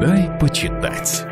Дай почитать.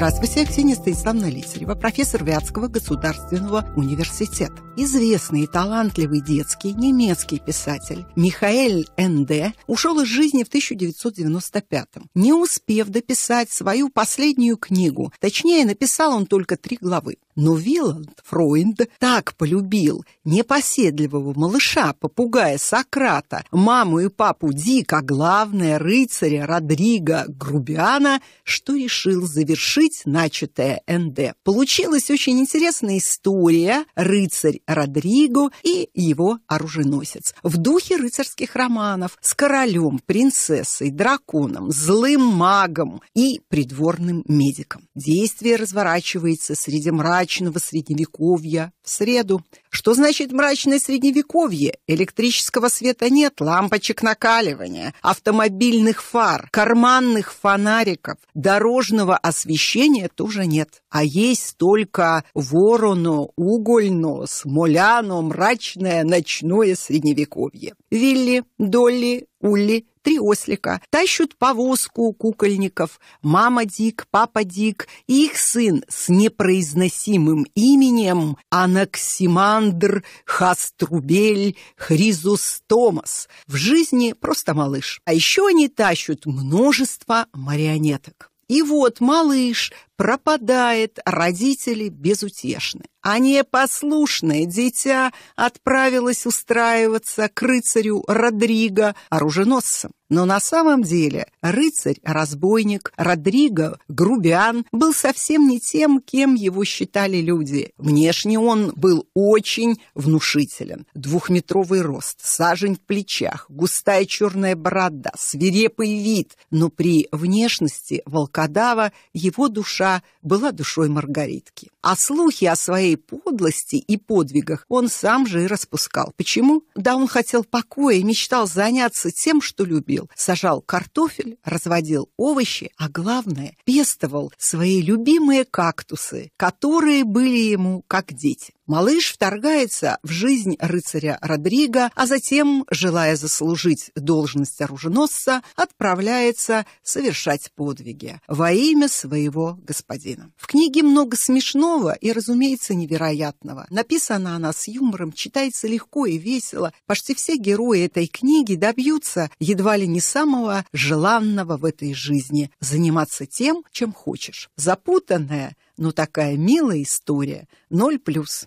Здравствуйте, Ксения Станиславовна Лисарева, профессор Вятского государственного университета. Известный и талантливый детский немецкий писатель Михаэль Н.Д. ушел из жизни в 1995 не успев дописать свою последнюю книгу. Точнее, написал он только три главы. Но Виланд Фройнд так полюбил непоседливого малыша, попугая Сократа, маму и папу Дика, главное рыцаря Родриго Грубиана, что решил завершить завершить начатое НД. Получилась очень интересная история «Рыцарь Родриго» и его оруженосец. В духе рыцарских романов с королем, принцессой, драконом, злым магом и придворным медиком. Действие разворачивается среди мрачного средневековья в среду. Что значит мрачное средневековье? Электрического света нет, лампочек накаливания, автомобильных фар, карманных фонариков, дорожного освещения тоже нет. А есть только вороно, угольно, смоляно, мрачное ночное средневековье. Вилли, Долли, Улли три ослика, тащут повозку кукольников, мама Дик, папа Дик и их сын с непроизносимым именем Анаксимандр Хаструбель Хризустомас. В жизни просто малыш. А еще они тащут множество марионеток. И вот малыш пропадает, родители безутешны. А непослушное дитя отправилось устраиваться к рыцарю Родриго оруженосцем. Но на самом деле рыцарь-разбойник Родриго Грубян был совсем не тем, кем его считали люди. Внешне он был очень внушителен. Двухметровый рост, сажень в плечах, густая черная борода, свирепый вид. Но при внешности волкодава его душа двора, была душой Маргаритки. А слухи о своей подлости и подвигах он сам же и распускал. Почему? Да он хотел покоя и мечтал заняться тем, что любил. Сажал картофель, разводил овощи, а главное, пестовал свои любимые кактусы, которые были ему как дети. Малыш вторгается в жизнь рыцаря Родриго, а затем, желая заслужить должность оруженосца, отправляется совершать подвиги во имя своего господина. В книге много смешного и, разумеется, невероятного. Написана она с юмором, читается легко и весело. Почти все герои этой книги добьются едва ли не самого желанного в этой жизни – заниматься тем, чем хочешь. Запутанная, но такая милая история. Ноль плюс.